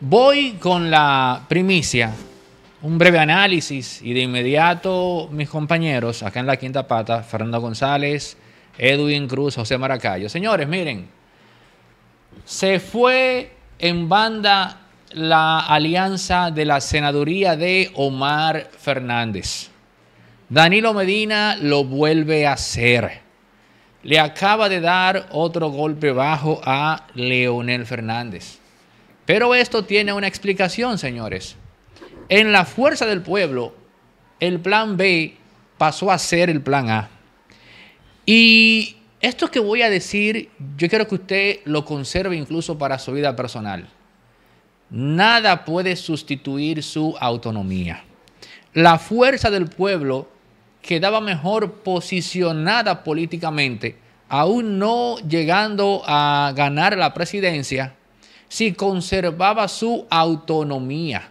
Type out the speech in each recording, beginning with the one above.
Voy con la primicia, un breve análisis y de inmediato mis compañeros acá en la quinta pata, Fernando González, Edwin Cruz, José Maracayo. Señores, miren, se fue en banda la alianza de la senaduría de Omar Fernández. Danilo Medina lo vuelve a hacer. Le acaba de dar otro golpe bajo a Leonel Fernández. Pero esto tiene una explicación, señores. En la fuerza del pueblo, el plan B pasó a ser el plan A. Y esto que voy a decir, yo quiero que usted lo conserve incluso para su vida personal. Nada puede sustituir su autonomía. La fuerza del pueblo quedaba mejor posicionada políticamente, aún no llegando a ganar la presidencia, si conservaba su autonomía,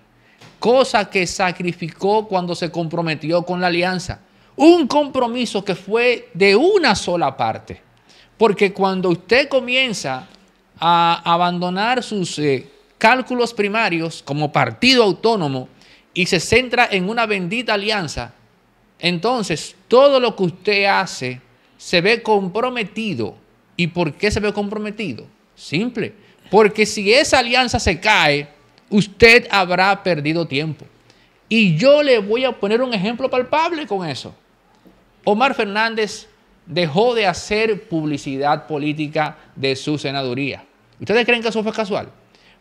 cosa que sacrificó cuando se comprometió con la alianza. Un compromiso que fue de una sola parte, porque cuando usted comienza a abandonar sus eh, cálculos primarios como partido autónomo y se centra en una bendita alianza, entonces todo lo que usted hace se ve comprometido. ¿Y por qué se ve comprometido? Simple, porque si esa alianza se cae, usted habrá perdido tiempo. Y yo le voy a poner un ejemplo palpable con eso. Omar Fernández dejó de hacer publicidad política de su senaduría. ¿Ustedes creen que eso fue casual?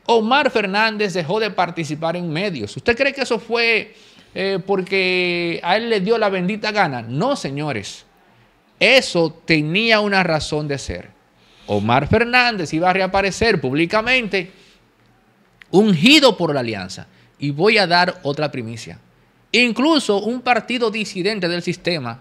Omar Fernández dejó de participar en medios. ¿Usted cree que eso fue eh, porque a él le dio la bendita gana? No, señores. Eso tenía una razón de ser. Omar Fernández iba a reaparecer públicamente, ungido por la alianza. Y voy a dar otra primicia. Incluso un partido disidente del sistema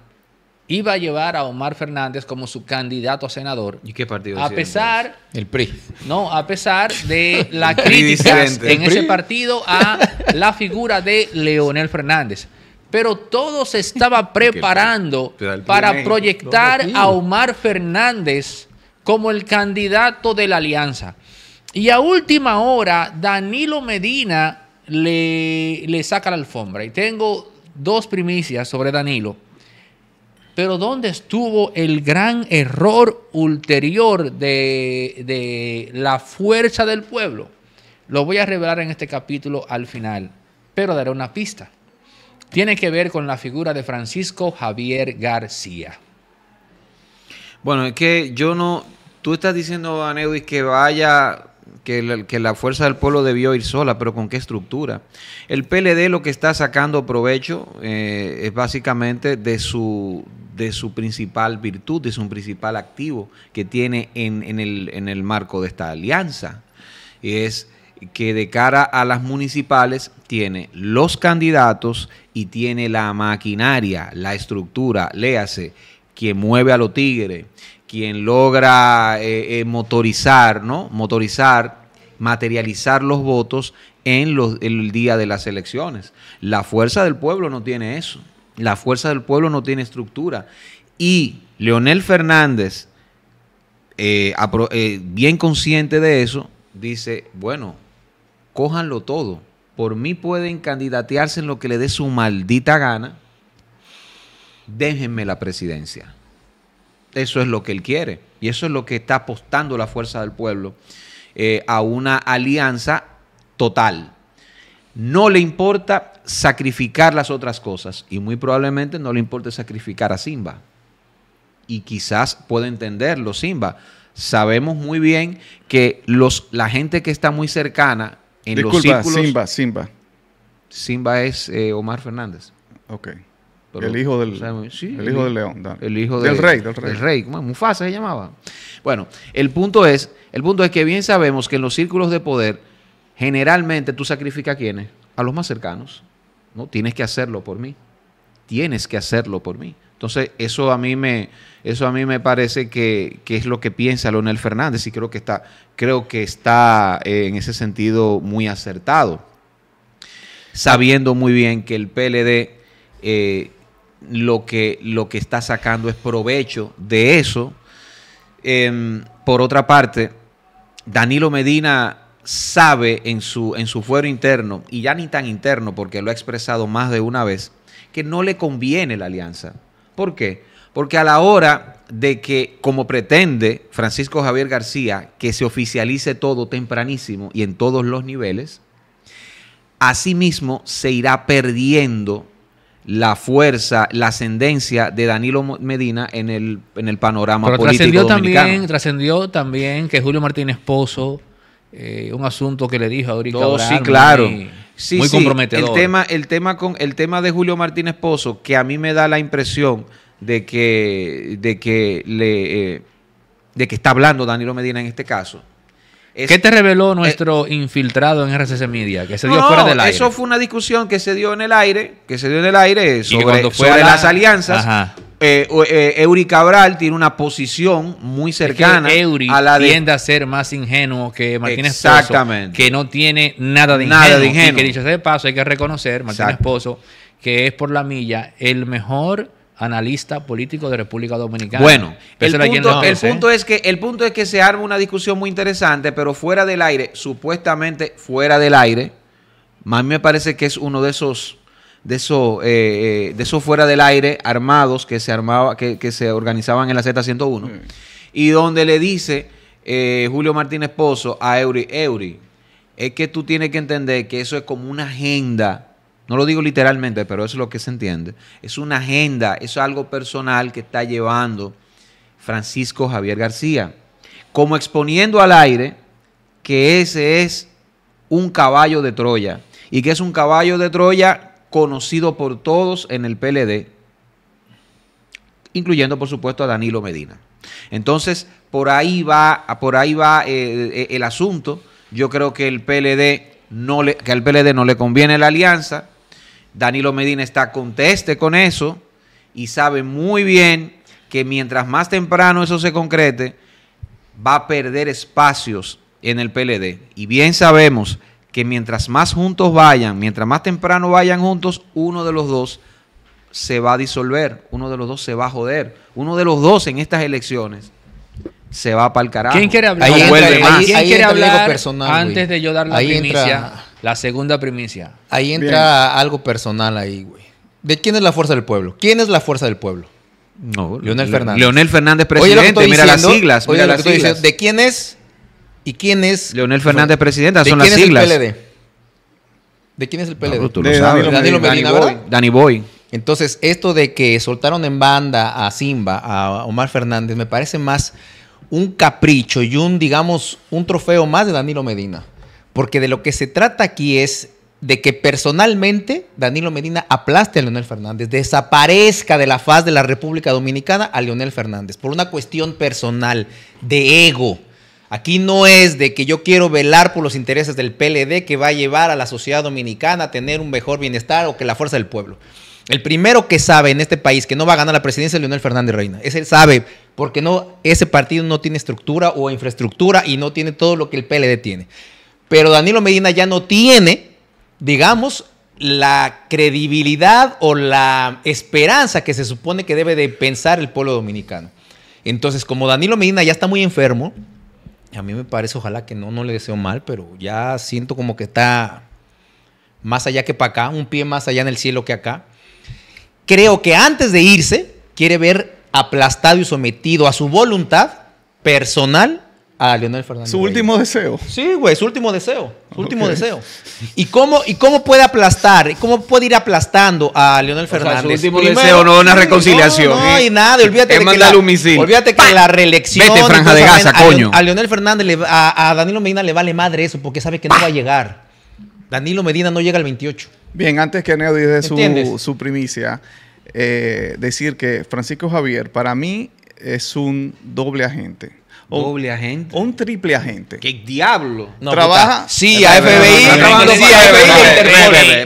iba a llevar a Omar Fernández como su candidato a senador. ¿Y qué partido? A pesar el PRI. No, a pesar de la crítica en ese partido a la figura de Leonel Fernández. Pero todo se estaba preparando para proyectar a Omar Fernández como el candidato de la alianza. Y a última hora, Danilo Medina le, saca la alfombra. Y tengo dos primicias sobre Danilo. Pero ¿dónde estuvo el gran error ulterior de, de, la fuerza del pueblo? Lo voy a revelar en este capítulo al final, pero daré una pista. Tiene que ver con la figura de Francisco Javier García. Bueno, es que yo no, Tú estás diciendo, Aneudis, que vaya que la, fuerza del pueblo debió ir sola, pero ¿con qué estructura? El PLD lo que está sacando provecho eh, es básicamente de su, de su principal virtud, de su principal activo que tiene en, el, en el marco de esta alianza. es que de cara a las municipales tiene los candidatos y tiene la maquinaria, la estructura, léase, que mueve a los tigres, quien logra eh, eh, motorizar, ¿no? Motorizar, materializar los votos en, el día de las elecciones. La fuerza del pueblo no tiene eso. La fuerza del pueblo no tiene estructura. Y Leonel Fernández, eh, bien consciente de eso, dice, bueno, cójanlo todo. Por mí pueden candidatearse en lo que le dé su maldita gana. Déjenme la presidencia. Eso es lo que él quiere. Y eso es lo que está apostando la fuerza del pueblo eh, a una alianza total. No le importa sacrificar las otras cosas y muy probablemente no le importe sacrificar a Simba. Y quizás pueda entenderlo Simba. Sabemos muy bien que los, la gente que está muy cercana en los círculos... Simba, Simba. Simba es eh, Omar Fernández. Ok el hijo del, el hijo león. El hijo del, rey. Del rey. El rey Mufasa se llamaba. Bueno, el punto, es, el punto es que bien sabemos que en los círculos de poder, generalmente tú sacrificas a quienes? A los más cercanos. ¿no? Tienes que hacerlo por mí. Tienes que hacerlo por mí. Entonces, eso a mí me, eso a mí me parece que, es lo que piensa Leonel Fernández y creo que está, creo que está eh, en ese sentido muy acertado, sabiendo muy bien que el PLD eh, lo que, lo que está sacando es provecho de eso. Em, por otra parte, Danilo Medina sabe en su, en su fuero interno, y ya ni tan interno, porque lo ha expresado más de una vez, que no le conviene la alianza. ¿Por qué? Porque a la hora de que, como pretende Francisco Javier García, que se oficialice todo tempranísimo y en todos los niveles, asimismo se irá perdiendo la fuerza, la ascendencia de Danilo Medina en el, en el panorama Pero político trascendió También, trascendió también que Julio Martínez Pozo, eh, un asunto que le dijo a Dorica Sí, claro. Muy, comprometedor. El tema, el, tema con, el tema de Julio Martínez Pozo, que a mí me da la impresión de que, de que, le, eh, de que está hablando Danilo Medina en este caso, ¿Qué te reveló eh, nuestro infiltrado en RCC Media? Que se dio fuera del aire. Eso fue una discusión que se dio en el aire, que se dio en el aire sobre, las alianzas. Eh, eh, Eury Cabral tiene una posición muy cercana a la de... tiende a ser más ingenuo que Martínez Exactamente. que no tiene nada de ingenuo. de Y dicho sea de paso, hay que reconocer, Martínez Pozo, que es por la milla el mejor analista político de República Dominicana. Bueno, el punto, es que, el punto es que se arma una discusión muy interesante, pero fuera del aire, supuestamente fuera del aire, más me parece que es uno de esos de esos eh, eh, de esos fuera del aire armados que se armaba que, se organizaban en la Z101 y donde le dice eh, Julio Martínez Pozo a Eury Eury es que tú tienes que entender que eso es como una agenda no lo digo literalmente, pero eso es lo que se entiende, es una agenda, es algo personal que está llevando Francisco Javier García, como exponiendo al aire que ese es un caballo de Troya y que es un caballo de Troya conocido por todos en el PLD, incluyendo por supuesto a Danilo Medina. Entonces, por ahí va, por ahí va eh, eh, el asunto. Yo creo que el PLD no le, que al PLD no le conviene la alianza, Danilo Medina está conteste con eso y sabe muy bien que mientras más temprano eso se concrete, va a perder espacios en el PLD. Y bien sabemos que mientras más juntos vayan, mientras más temprano vayan juntos, uno de los dos se va a disolver, uno de los dos se va a joder, uno de los dos en estas elecciones se va para el carajo. ¿Quién quiere hablar? quiere hablar antes de yo dar la la segunda primicia. Ahí entra algo personal ahí, güey. ¿De quién es la fuerza del pueblo? ¿Quién es la fuerza del pueblo? No, Leonel Fernández. Leonel Fernández, presidente. mira las siglas. Mira las siglas. ¿De quién es? ¿Y quién es? Leonel Fernández, presidente. Son las siglas. ¿De quién es el PLD? ¿De quién es el PLD? lo sabes. Danilo, Medina, Danny Boy. Entonces, esto de que soltaron en banda a Simba, a Omar Fernández, me parece más un capricho y un, digamos, un trofeo más de Danilo Medina porque de lo que se trata aquí es de que personalmente Danilo Medina aplaste a Leonel Fernández, desaparezca de la faz de la República Dominicana a Leonel Fernández, por una cuestión personal, de ego. Aquí no es de que yo quiero velar por los intereses del PLD que va a llevar a la sociedad dominicana a tener un mejor bienestar o que la fuerza del pueblo. El primero que sabe en este país que no va a ganar la presidencia es Leonel Fernández Reina. él sabe porque no, ese partido no tiene estructura o infraestructura y no tiene todo lo que el PLD tiene. Pero Danilo Medina ya no tiene, digamos, la credibilidad o la esperanza que se supone que debe de pensar el pueblo dominicano. Entonces, como Danilo Medina ya está muy enfermo, a mí me parece, ojalá que no, no le deseo mal, pero ya siento como que está más allá que para acá, un pie más allá en el cielo que acá. Creo que antes de irse, quiere ver aplastado y sometido a su voluntad personal a Leonel Fernández. Su último deseo. Sí, güey, su último deseo. Su último deseo. ¿Y cómo, ¿Y cómo puede aplastar? ¿Cómo puede ir aplastando a Leonel Fernández? su último deseo no una reconciliación. No, hay nada, olvídate que la, Olvídate que la reelección. Vete, franja de a, coño. A Leonel Fernández, a, Danilo Medina le vale madre eso porque sabe que no va a llegar. Danilo Medina no llega al 28. Bien, antes que Neo dice su, primicia, eh, decir que Francisco Javier para mí es un doble agente un Doble agente. un triple agente. ¡Qué diablo! No, trabaja. Sí, a FBI.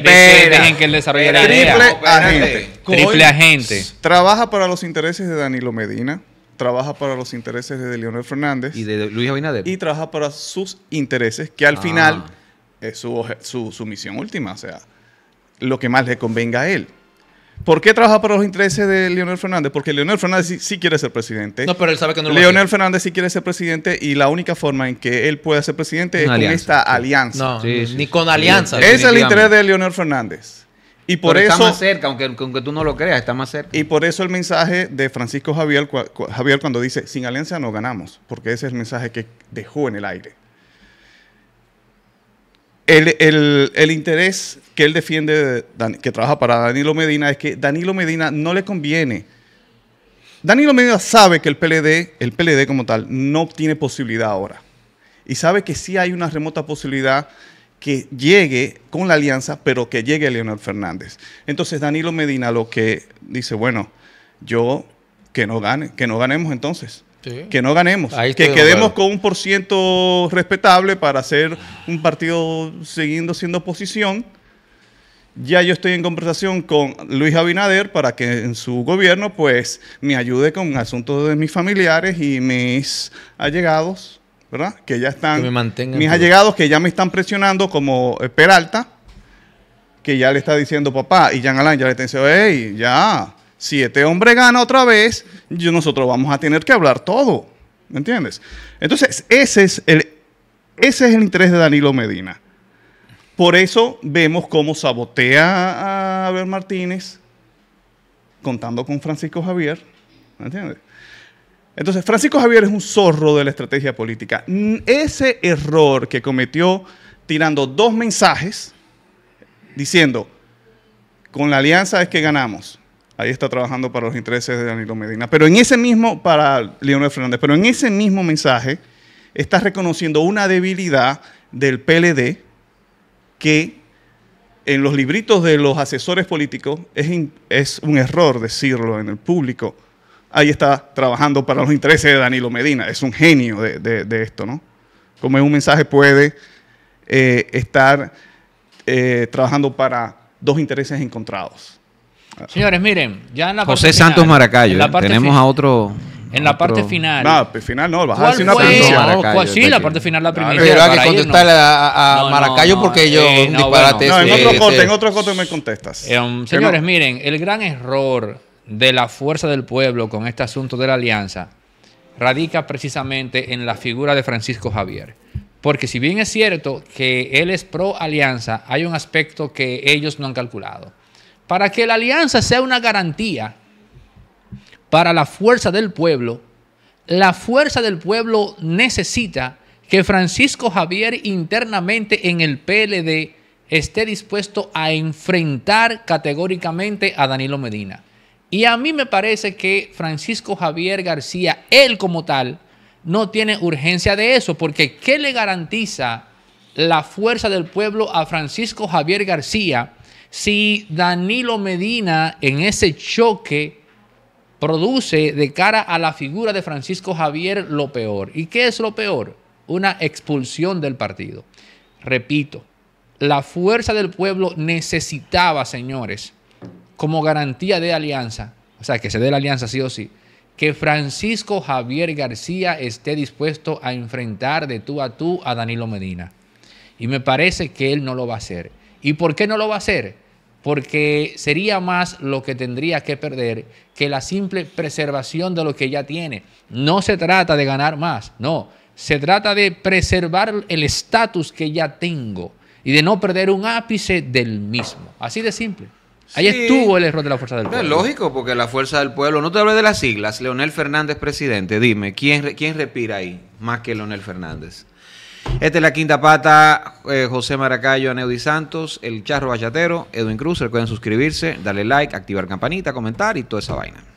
FBI. que él desarrolle Triple agente. Triple agente. Trabaja para los intereses de Danilo Medina trabaja para los intereses de Leonel Fernández. Y de Luis Abinader. Y trabaja para sus intereses, que al ah. final es su, misión última, o sea, lo que más le convenga a él. ¿Por qué trabaja para los intereses de Leonel Fernández? Porque Leonel Fernández sí, quiere ser presidente. No, pero él sabe que no lo Leonel Fernández sí quiere ser presidente y la única forma en que él pueda ser presidente es con esta alianza. No, ni con alianza. Ese es el interés de Leonel Fernández. Y por eso, está más cerca, aunque, aunque, tú no lo creas, está más cerca. Y por eso el mensaje de Francisco Javier, Javier cuando dice, sin alianza no ganamos, porque ese es el mensaje que dejó en el aire el, interés que él defiende, que trabaja para Danilo Medina, es que Danilo Medina no le conviene. Danilo Medina sabe que el PLD, el PLD como tal, no tiene posibilidad ahora. Y sabe que sí hay una remota posibilidad que llegue con la alianza, pero que llegue Leonel Fernández. Entonces Danilo Medina lo que dice, bueno, yo que no gane, que no ganemos entonces. Que no ganemos, que quedemos con un por ciento respetable para hacer un partido siguiendo siendo oposición. Ya yo estoy en conversación con Luis Abinader para que en su gobierno pues me ayude con asuntos de mis familiares y mis allegados, ¿verdad? Que ya están... mis allegados que ya me están presionando como eh, Peralta, que ya le está diciendo papá y Jean Alain ya le está diciendo, hey, ya, si este hombre gana otra vez, nosotros vamos a tener que hablar todo. ¿Me entiendes? Entonces, ese es el, ese es el interés de Danilo Medina. Por eso vemos cómo sabotea a Abel Martínez contando con Francisco Javier. ¿Me entiendes? Entonces, Francisco Javier es un zorro de la estrategia política. Ese error que cometió tirando dos mensajes diciendo, con la alianza es que ganamos, ahí está trabajando para los intereses de Danilo Medina. Pero en ese mismo, para Leonel Fernández, pero en ese mismo mensaje está reconociendo una debilidad del PLD que en los libritos de los asesores políticos es, un error decirlo en el público. Ahí está trabajando para los intereses de Danilo Medina. Es un genio de, esto, ¿no? Como es un mensaje puede eh, estar eh, trabajando para dos intereses encontrados. Señores, miren, ya en la José Santos Maracayo, tenemos a otro en la parte final. No, pues, final no, vas a una sí, la parte final, la primera. Pero hay que contestarle a, Maracayo porque yo eh, No, eh, este- en otro corte, me contestas. Eh, um, señores, miren, el gran error de la fuerza del pueblo con este asunto de la alianza radica precisamente en la figura de Francisco Javier. Porque si bien es cierto que él es pro alianza, hay un aspecto que ellos no han calculado para que la alianza sea una garantía para la fuerza del pueblo, la fuerza del pueblo necesita que Francisco Javier internamente en el PLD esté dispuesto a enfrentar categóricamente a Danilo Medina. Y a mí me parece que Francisco Javier García, él como tal, no tiene urgencia de eso, porque ¿qué le garantiza la fuerza del pueblo a Francisco Javier García? si Danilo Medina en ese choque produce de cara a la figura de Francisco Javier lo peor. ¿Y qué es lo peor? Una expulsión del partido. Repito, la fuerza del pueblo necesitaba, señores, como garantía de alianza, o sea, que se dé la alianza sí o sí, que Francisco Javier García esté dispuesto a enfrentar de tú a tú a Danilo Medina. Y me parece que él no lo va a hacer. ¿Y por qué no lo va a hacer? Porque sería más lo que tendría que perder que la simple preservación de lo que ya tiene. No se trata de ganar más, no. Se trata de preservar el estatus que ya tengo y de no perder un ápice del mismo. Así de simple. Ahí estuvo el error de la Fuerza del Pueblo. Es lógico, porque la Fuerza del Pueblo, no te hables de las siglas, Leonel Fernández presidente, dime, ¿quién, quién respira ahí más que Leonel Fernández? Esta es la quinta pata. Eh, José Maracayo, Aneudi Santos, el Charro Bachatero, Edwin Cruz. Recuerden suscribirse, darle like, activar campanita, comentar y toda esa vaina.